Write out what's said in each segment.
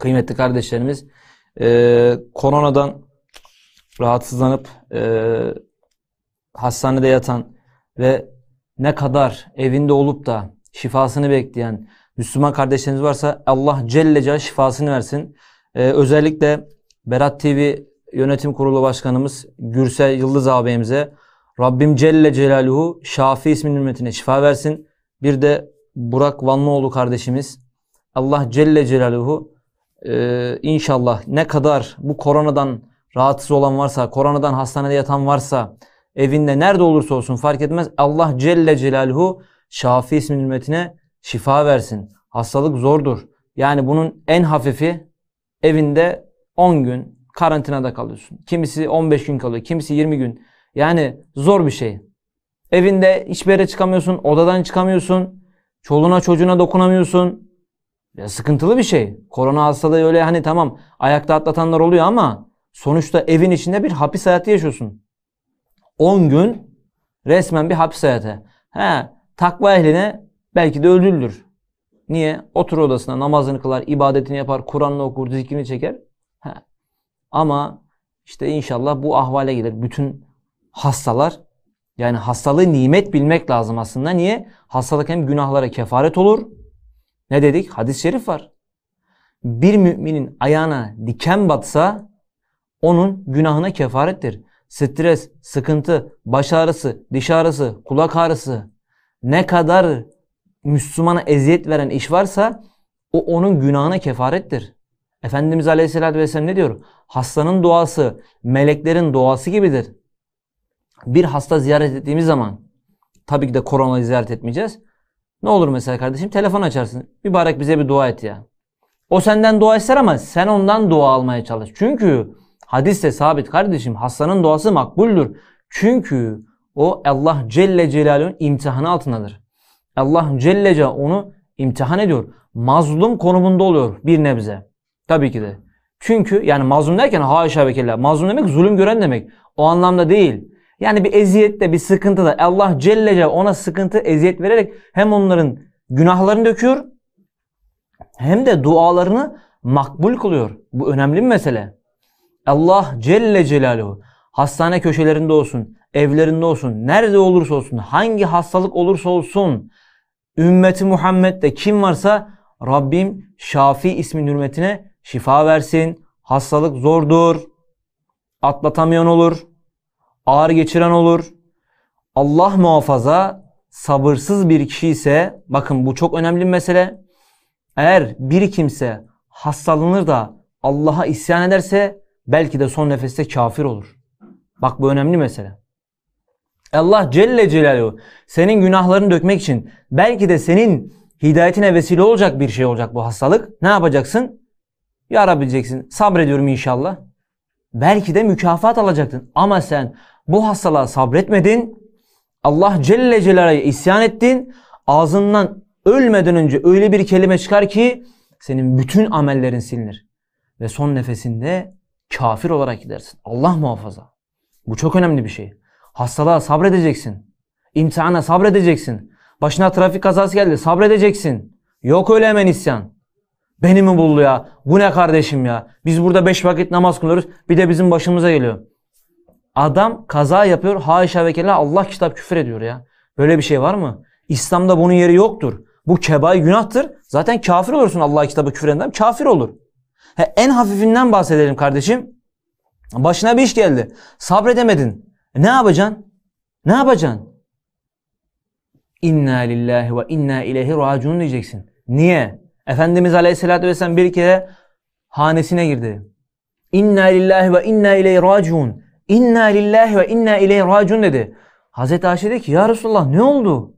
kıymetli kardeşlerimiz e, koronadan rahatsızlanıp e, hastanede yatan ve ne kadar evinde olup da şifasını bekleyen Müslüman kardeşlerimiz varsa Allah Celle Celle şifasını versin. E, özellikle Berat TV Yönetim Kurulu Başkanımız Gürsel Yıldız ağabeyimize Rabbim Celle Celaluhu Şafi isminin ümmetine şifa versin. Bir de Burak Vanlıoğlu kardeşimiz Allah Celle Celaluhu ee, inşallah ne kadar bu koronadan rahatsız olan varsa, koronadan hastanede yatan varsa, evinde nerede olursa olsun fark etmez. Allah Celle Celaluhu Şafi ismin ümmetine şifa versin. Hastalık zordur. Yani bunun en hafifi evinde 10 gün karantinada kalıyorsun. Kimisi 15 gün kalıyor, kimisi 20 gün. Yani zor bir şey. Evinde hiçbir yere çıkamıyorsun, odadan çıkamıyorsun, çoluğuna çocuğuna dokunamıyorsun. Ya sıkıntılı bir şey. Korona hastalığı öyle hani tamam ayakta atlatanlar oluyor ama sonuçta evin içinde bir hapis hayatı yaşıyorsun. 10 gün resmen bir hapis hayatı. He, takva ehline belki de ödüldür. Niye? Otur odasına namazını kılar, ibadetini yapar, Kur'an'ını okur, zikrini çeker. He. Ama işte inşallah bu ahvale gelir. Bütün hastalar yani hastalığı nimet bilmek lazım aslında. Niye? Hastalık hem günahlara kefaret olur ne dedik? Hadis-i şerif var. Bir müminin ayağına diken batsa onun günahına kefarettir. Stres, sıkıntı, baş ağrısı, diş ağrısı, kulak ağrısı ne kadar Müslümana eziyet veren iş varsa o onun günahına kefarettir. Efendimiz Aleyhisselatü Vesselam ne diyor? Hastanın duası meleklerin duası gibidir. Bir hasta ziyaret ettiğimiz zaman tabii ki de korona ziyaret etmeyeceğiz. Ne olur mesela kardeşim telefon açarsın. Mübarek bize bir dua et ya. O senden dua ister ama sen ondan dua almaya çalış. Çünkü hadiste sabit kardeşim hastanın duası makbuldür. Çünkü o Allah Celle Celaluhu'nun imtihanı altındadır. Allah Celle Celaluhu onu imtihan ediyor. Mazlum konumunda oluyor bir nebze. Tabii ki de. Çünkü yani mazlum derken haşa ve kella. Mazlum demek zulüm gören demek. O anlamda değil. Yani bir eziyet de bir sıkıntı da Allah Celle Celle ona sıkıntı eziyet vererek hem onların günahlarını döküyor hem de dualarını makbul kılıyor. Bu önemli bir mesele. Allah Celle Celaluhu hastane köşelerinde olsun, evlerinde olsun, nerede olursa olsun, hangi hastalık olursa olsun ümmeti Muhammed'de kim varsa Rabbim Şafi ismin hürmetine şifa versin. Hastalık zordur. Atlatamayan olur ağır geçiren olur. Allah muhafaza sabırsız bir kişi ise bakın bu çok önemli bir mesele. Eğer bir kimse hastalanır da Allah'a isyan ederse belki de son nefeste kafir olur. Bak bu önemli mesele. Allah Celle Celaluhu senin günahlarını dökmek için belki de senin hidayetine vesile olacak bir şey olacak bu hastalık. Ne yapacaksın? Yarabileceksin. Sabrediyorum inşallah. Belki de mükafat alacaktın. Ama sen bu hastalığa sabretmedin. Allah Celle Celaluhu'ya isyan ettin. Ağzından ölmeden önce öyle bir kelime çıkar ki senin bütün amellerin silinir. Ve son nefesinde kafir olarak gidersin. Allah muhafaza. Bu çok önemli bir şey. Hastalığa sabredeceksin. İmtihana sabredeceksin. Başına trafik kazası geldi sabredeceksin. Yok öyle hemen isyan. Beni mi buldu ya? Bu ne kardeşim ya? Biz burada beş vakit namaz kılıyoruz. Bir de bizim başımıza geliyor. Adam kaza yapıyor. Haşa ve kella Allah kitap küfür ediyor ya. Böyle bir şey var mı? İslam'da bunun yeri yoktur. Bu kebair günahtır. Zaten kafir olursun Allah kitabı küfür eden kafir olur. He, en hafifinden bahsedelim kardeşim. Başına bir iş geldi. Sabredemedin. E, ne yapacaksın? Ne yapacaksın? İnna lillahi ve inna ileyhi raciun diyeceksin. Niye? Efendimiz Aleyhisselatü Vesselam bir kere hanesine girdi. İnna lillahi ve inna ileyhi raciun. İnna lillahi ve inna ileyhi racun dedi. Hazreti Ayşe dedi ki ya Resulullah ne oldu?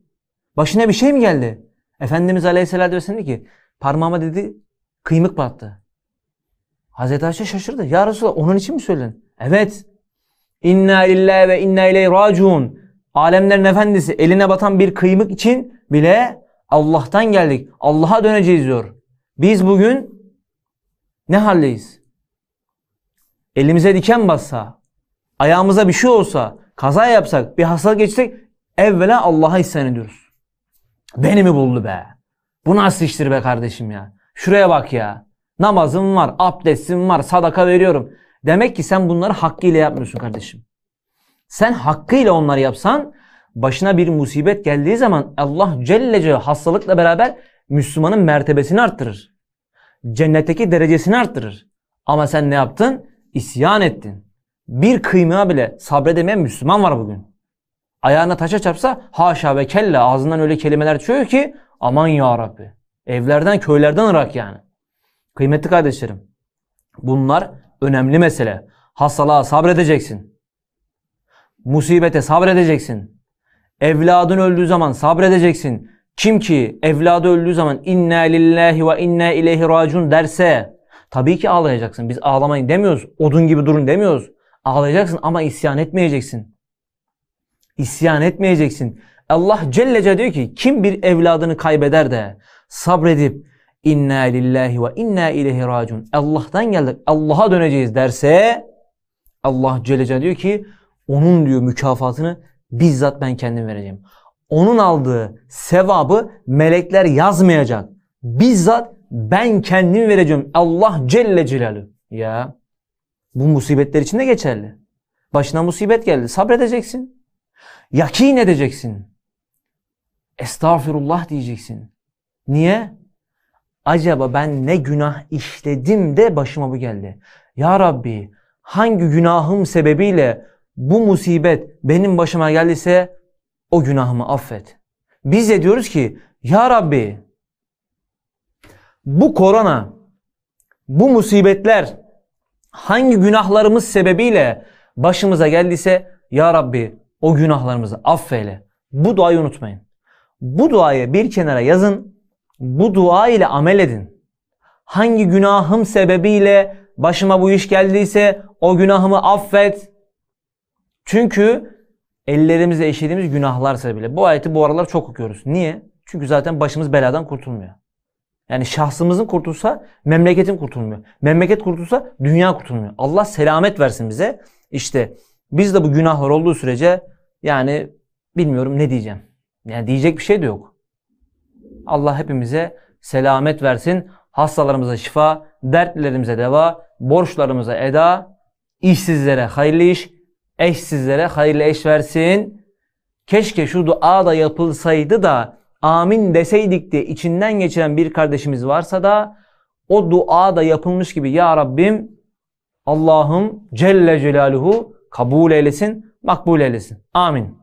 Başına bir şey mi geldi? Efendimiz Aleyhisselatü Vesselam dedi ki parmağıma dedi kıymık battı. Hazreti Ayşe şaşırdı. Ya Resulullah onun için mi söyledin? Evet. İnna lillahi ve inna ileyhi racun. Alemlerin efendisi eline batan bir kıymık için bile Allah'tan geldik. Allah'a döneceğiz diyor. Biz bugün ne haldeyiz? Elimize diken bassa, ayağımıza bir şey olsa, kaza yapsak, bir hastalık geçsek evvela Allah'a isyan ediyoruz. Beni mi buldu be? Bu nasıl iştir be kardeşim ya? Şuraya bak ya. Namazım var, abdestim var, sadaka veriyorum. Demek ki sen bunları hakkıyla yapmıyorsun kardeşim. Sen hakkıyla onları yapsan başına bir musibet geldiği zaman Allah Celle Celle hastalıkla beraber Müslümanın mertebesini arttırır. Cennetteki derecesini arttırır. Ama sen ne yaptın? İsyan ettin bir kıymığa bile sabredemeyen Müslüman var bugün. Ayağına taşa çarpsa haşa ve kelle ağzından öyle kelimeler çıkıyor ki aman ya Rabbi. Evlerden köylerden ırak yani. Kıymetli kardeşlerim bunlar önemli mesele. Hastalığa sabredeceksin. Musibete sabredeceksin. Evladın öldüğü zaman sabredeceksin. Kim ki evladı öldüğü zaman inna lillahi ve inna ileyhi racun derse tabii ki ağlayacaksın. Biz ağlamayın demiyoruz. Odun gibi durun demiyoruz. Ağlayacaksın ama isyan etmeyeceksin. İsyan etmeyeceksin. Allah Cellece diyor ki kim bir evladını kaybeder de sabredip inna lillahi ve inna ileyhi racun. Allah'tan geldik. Allah'a döneceğiz derse Allah Cellece diyor ki onun diyor mükafatını bizzat ben kendim vereceğim. Onun aldığı sevabı melekler yazmayacak. Bizzat ben kendim vereceğim. Allah Celle Celaluhu. Ya bu musibetler için de geçerli. Başına musibet geldi. Sabredeceksin. Yakin edeceksin. Estağfirullah diyeceksin. Niye? Acaba ben ne günah işledim de başıma bu geldi. Ya Rabbi hangi günahım sebebiyle bu musibet benim başıma geldiyse o günahımı affet. Biz de diyoruz ki ya Rabbi bu korona, bu musibetler hangi günahlarımız sebebiyle başımıza geldiyse Ya Rabbi o günahlarımızı affeyle. Bu duayı unutmayın. Bu duayı bir kenara yazın. Bu dua ile amel edin. Hangi günahım sebebiyle başıma bu iş geldiyse o günahımı affet. Çünkü ellerimize işlediğimiz günahlar sebebiyle. Bu ayeti bu aralar çok okuyoruz. Niye? Çünkü zaten başımız beladan kurtulmuyor. Yani şahsımızın kurtulsa memleketin kurtulmuyor. Memleket kurtulsa dünya kurtulmuyor. Allah selamet versin bize. İşte biz de bu günahlar olduğu sürece yani bilmiyorum ne diyeceğim. Yani diyecek bir şey de yok. Allah hepimize selamet versin. Hastalarımıza şifa, dertlerimize deva, borçlarımıza eda, işsizlere hayırlı iş, eşsizlere hayırlı eş versin. Keşke şu dua da yapılsaydı da amin deseydik diye içinden geçiren bir kardeşimiz varsa da o dua da yapılmış gibi ya Rabbim Allah'ım Celle Celaluhu kabul eylesin, makbul eylesin. Amin.